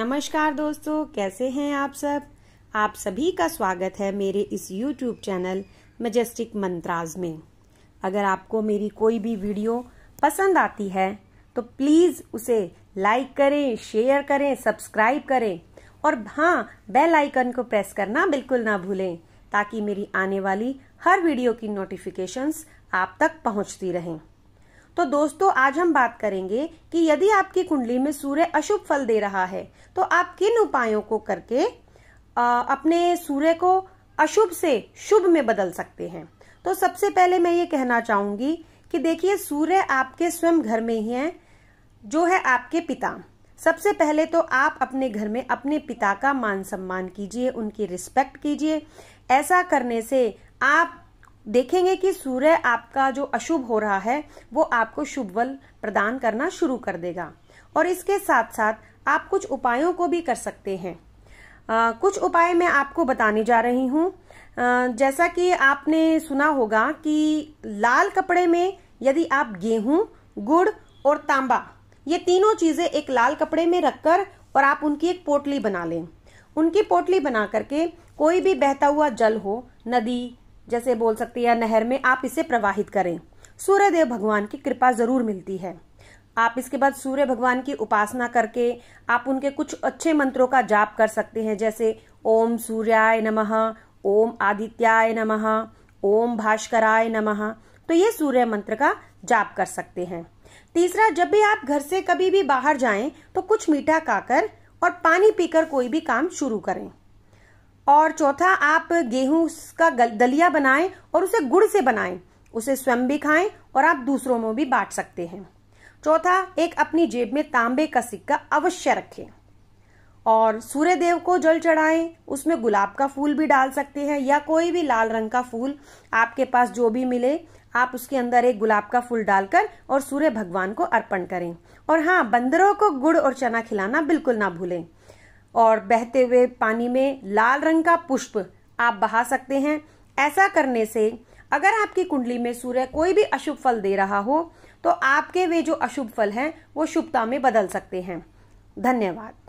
नमस्कार दोस्तों कैसे हैं आप सब आप सभी का स्वागत है मेरे इस YouTube चैनल मजेस्टिक मंत्राज में अगर आपको मेरी कोई भी वीडियो पसंद आती है तो प्लीज़ उसे लाइक करें शेयर करें सब्सक्राइब करें और हाँ बेल आइकन को प्रेस करना बिल्कुल ना भूलें ताकि मेरी आने वाली हर वीडियो की नोटिफिकेशंस आप तक पहुंचती रहें तो दोस्तों आज हम बात करेंगे कि यदि आपकी कुंडली में सूर्य अशुभ फल दे रहा है तो आप किन उपायों को करके आ, अपने सूर्य को अशुभ से शुभ में बदल सकते हैं तो सबसे पहले मैं ये कहना चाहूंगी कि देखिए सूर्य आपके स्वयं घर में ही है जो है आपके पिता सबसे पहले तो आप अपने घर में अपने पिता का मान सम्मान कीजिए उनकी रिस्पेक्ट कीजिए ऐसा करने से आप देखेंगे कि सूर्य आपका जो अशुभ हो रहा है वो आपको शुभ बल प्रदान करना शुरू कर देगा और इसके साथ साथ आप कुछ उपायों को भी कर सकते हैं आ, कुछ उपाय मैं आपको बताने जा रही हूँ जैसा कि आपने सुना होगा कि लाल कपड़े में यदि आप गेहूं गुड़ और तांबा ये तीनों चीजें एक लाल कपड़े में रखकर और आप उनकी एक पोटली बना लें उनकी पोटली बना करके कोई भी बहता हुआ जल हो नदी जैसे बोल सकते हैं नहर में आप इसे प्रवाहित करें सूर्यदेव भगवान की कृपा जरूर मिलती है आप इसके बाद सूर्य भगवान की उपासना करके आप उनके कुछ अच्छे मंत्रों का जाप कर सकते हैं जैसे ओम सूर्याय नमः ओम आदित्याय नमः ओम भास्कराय नमः तो ये सूर्य मंत्र का जाप कर सकते हैं तीसरा जब भी आप घर से कभी भी बाहर जाएं तो कुछ मीठा खाकर और पानी पीकर कोई भी काम शुरू करें और चौथा आप गेहूं का दलिया बनाएं और उसे गुड़ से बनाएं उसे स्वयं भी खाएं और आप दूसरों में भी बांट सकते हैं चौथा एक अपनी जेब में तांबे का सिक्का अवश्य रखें और सूर्य देव को जल चढ़ाएं उसमें गुलाब का फूल भी डाल सकते हैं या कोई भी लाल रंग का फूल आपके पास जो भी मिले आप उसके अंदर एक गुलाब का फूल डालकर और सूर्य भगवान को अर्पण करें और हाँ बंदरों को गुड़ और चना खिलाना बिल्कुल ना भूलें और बहते हुए पानी में लाल रंग का पुष्प आप बहा सकते हैं ऐसा करने से अगर आपकी कुंडली में सूर्य कोई भी अशुभ फल दे रहा हो तो आपके वे जो अशुभ फल हैं वो शुभता में बदल सकते हैं धन्यवाद